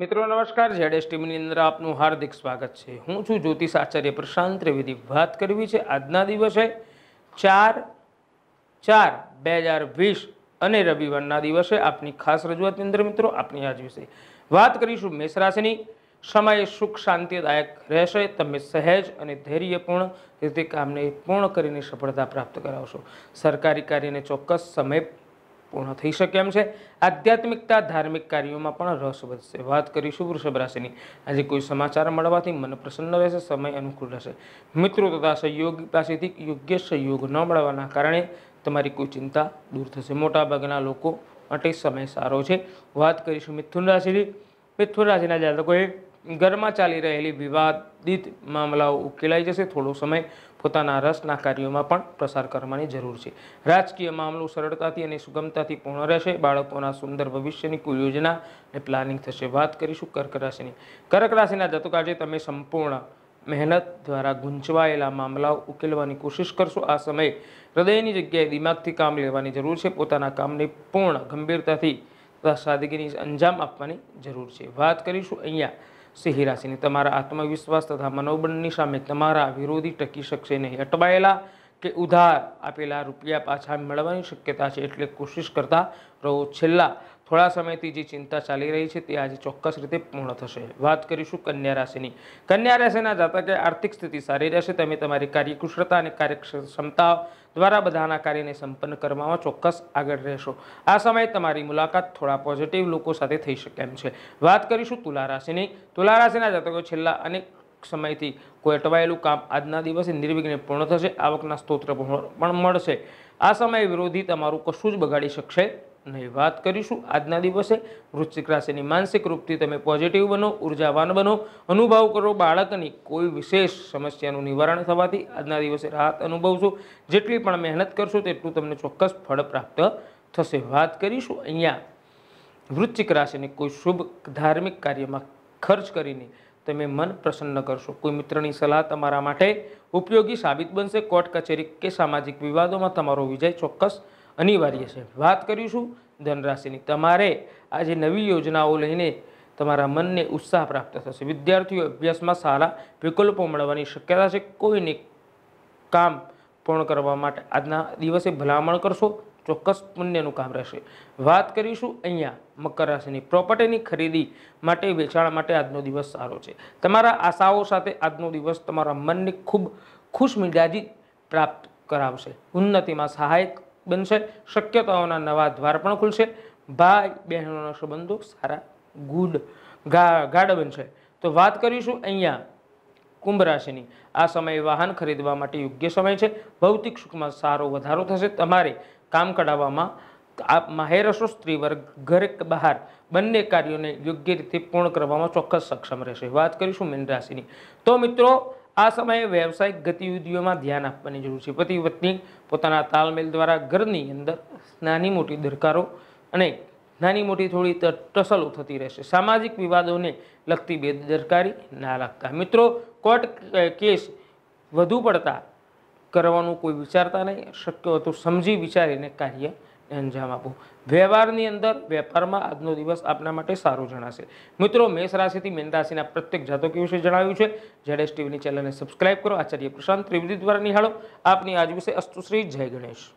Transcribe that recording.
મિત્રો નમસ્કાર જેડેસ ટીમની અંદર આપનું હાર્દિક સ્વાગત છે હું છું જ્યોતિષ આચાર્ય પ્રશાંત ત્રિવેદી વાત કરવી છે આજના દિવસે ચાર ચાર બે હજાર વીસ અને રવિવારના દિવસે આપની ખાસ રજૂઆતની અંદર મિત્રો આપની આજ વિશે વાત કરીશું મેષ રાશિની સમય સુખ શાંતિદાયક રહેશે તમે સહેજ અને ધૈર્યપૂર્ણ રીતે કામને પૂર્ણ કરીને સફળતા પ્રાપ્ત કરાવશો સરકારી કાર્યને ચોક્કસ સમય પૂર્ણ થઈ શકે એમ છે આધ્યાત્મિકતા ધાર્મિક કાર્યોમાં પણ રસ વધશે વાત કરીશું વૃષભ રાશિની આજે કોઈ સમાચાર મળવાથી મન પ્રસન્ન રહેશે સમય અનુકૂળ રહેશે મિત્રો તથા સહયોગી પાસેથી યોગ્ય સહયોગ ન મળવાના કારણે તમારી કોઈ ચિંતા દૂર થશે મોટાભાગના લોકો માટે સમય સારો છે વાત કરીશું મિથુન રાશિની મિથુન રાશિના જાતકોએ ઘરમાં ચાલી રહેલી વિવાદિત મામલાઓ ઉકેલાઈ જશે થોડો સમય પોતાના રસના કાર્યોમાં પણ પ્રસાર કરવાની જરૂર છે રાજકીય મામલો સરળતાથી અને સુગમતાથી પૂર્ણ રહેશે બાળકોના સુંદર ભવિષ્યની કુલ યોજના અને પ્લાનિંગ થશે વાત કરીશું કર્ક રાશિની કર્ક રાશિના જતક આજે તમે સંપૂર્ણ મહેનત દ્વારા ગૂંચવાયેલા મામલાઓ ઉકેલવાની કોશિશ કરશો આ સમયે હૃદયની જગ્યાએ દિમાગથી કામ લેવાની જરૂર છે પોતાના કામને પૂર્ણ ગંભીરતાથી તથા સાદગીની અંજામ આપવાની જરૂર છે વાત કરીશું અહીંયા સિંહ રાશિની તમારા આત્મવિશ્વાસ તથા મનોબળની સામે તમારા વિરોધી ટકી શકશે નહીં અટવાયેલા કે ઉધાર આપેલા રૂપિયા પાછા મેળવવાની શક્યતા છે એટલે કોશિશ કરતા રહો છેલ્લા થોડા સમયથી જે ચિંતા ચાલી રહી છે તે આજે ચોક્કસ રીતે પૂર્ણ થશે વાત કરીશું કન્યા રાશિની કન્યા રાશિના જાતકે આર્થિક સ્થિતિ સારી રહેશે તમે તમારી કાર્યકુશળતા અને કાર્યક્ષમતા દ્વારા બધાના કાર્યને સંપન્ન કરવામાં ચોક્કસ આગળ રહેશો આ સમયે તમારી મુલાકાત થોડા પોઝિટિવ લોકો સાથે થઈ શકે એમ છે વાત કરીશું તુલા રાશિની તુલા રાશિના જાતકો છેલ્લા અનેક સમયથી કોઈ અટવાયેલું કામ આજના દિવસે નિર્વિઘ્ને પૂર્ણ થશે આવકના સ્તોત્ર પણ મળશે આ સમયે વિરોધી તમારું કશું જ બગાડી શકશે નહીં વાત કરીશું આજના દિવસે વૃશ્ચિક રાશિની માનસિક રૂપથી તમે પોઝિટિવ બનો ઉર્જાવાન બનો અનુભવ કરો બાળકની કોઈ વિશેષ સમસ્યાનું નિવારણ થવાથી આજના દિવસે રાહત અનુભવશો જેટલી પણ મહેનત કરશો તેટલું તમને ચોક્કસ ફળ પ્રાપ્ત થશે વાત કરીશું અહીંયા વૃશ્ચિક રાશિને કોઈ શુભ ધાર્મિક કાર્યમાં ખર્ચ કરીને તમે મન પ્રસન્ન કરશો કોઈ મિત્રની સલાહ તમારા માટે ઉપયોગી સાબિત બનશે કોર્ટ કચેરી કે સામાજિક વિવાદોમાં તમારો વિજય ચોક્કસ અનિવાર્ય છે વાત કરીશું ધનરાશિની તમારે આજે નવી યોજનાઓ લઈને તમારા મનને ઉત્સાહ પ્રાપ્ત થશે વિદ્યાર્થીઓ અભ્યાસમાં સારા વિકલ્પો મળવાની શક્યતા છે કોઈને કામ પૂર્ણ કરવા માટે આજના દિવસે ભલામણ કરશો ચોક્કસ પુણ્યનું કામ રહેશે વાત કરીશું અહીંયા મકર રાશિની પ્રોપર્ટીની ખરીદી માટે વેચાણ માટે આજનો દિવસ સારો છે તમારા આશાઓ સાથે આજનો દિવસ તમારા મનને ખૂબ ખુશ મિજાજી પ્રાપ્ત કરાવશે ઉન્નતિમાં સહાયક બનશે શક્યતાઓના નવા દ્વાર પણ ખુલશે ભાઈ બહેનોના સંબંધો સારા ગુડ ગાઢ બનશે તો વાત કરીશું અહીંયા કુંભ રાશિની આ સમયે વાહન ખરીદવા માટે યોગ્ય સમય છે ભૌતિક સુખમાં સારો વધારો થશે તમારે કામ કઢાવવામાં આપ માહેર હશો સ્ત્રી વર્ગ ઘર બહાર બંને કાર્યોને યોગ્ય રીતે પૂર્ણ કરવામાં ચોક્કસ સક્ષમ રહેશે વાત કરીશું મીન રાશિની તો મિત્રો આ સમયે વ્યવસાયિક ગતિવિધિઓમાં ધ્યાન આપવાની જરૂર છે પતિ પત્ની પોતાના તાલમેલ દ્વારા ઘરની અંદર નાની મોટી દરકારો અને નાની મોટી થોડી ટસલો થતી રહેશે સામાજિક વિવાદોને લગતી બેદરકારી ના લાગતા મિત્રો કોર્ટ કેસ વધુ પડતા કરવાનું કોઈ વિચારતા નહીં શક્ય હતું સમજી વિચારીને કાર્ય અંજામ આપો વ્યવહારની અંદર વેપારમાં આજનો દિવસ આપના માટે સારો જણાશે મિત્રો મેષ રાશિથી મેન રાશિના પ્રત્યેક જાતકો વિશે જણાવ્યું છે જેડેસ ટીવીની ચેનલને સબસ્ક્રાઇબ કરો આચાર્ય પ્રશાંત ત્રિવેદી દ્વારા નિહાળો આપની આજ વિશે અસ્તુશ્રી જય ગણેશ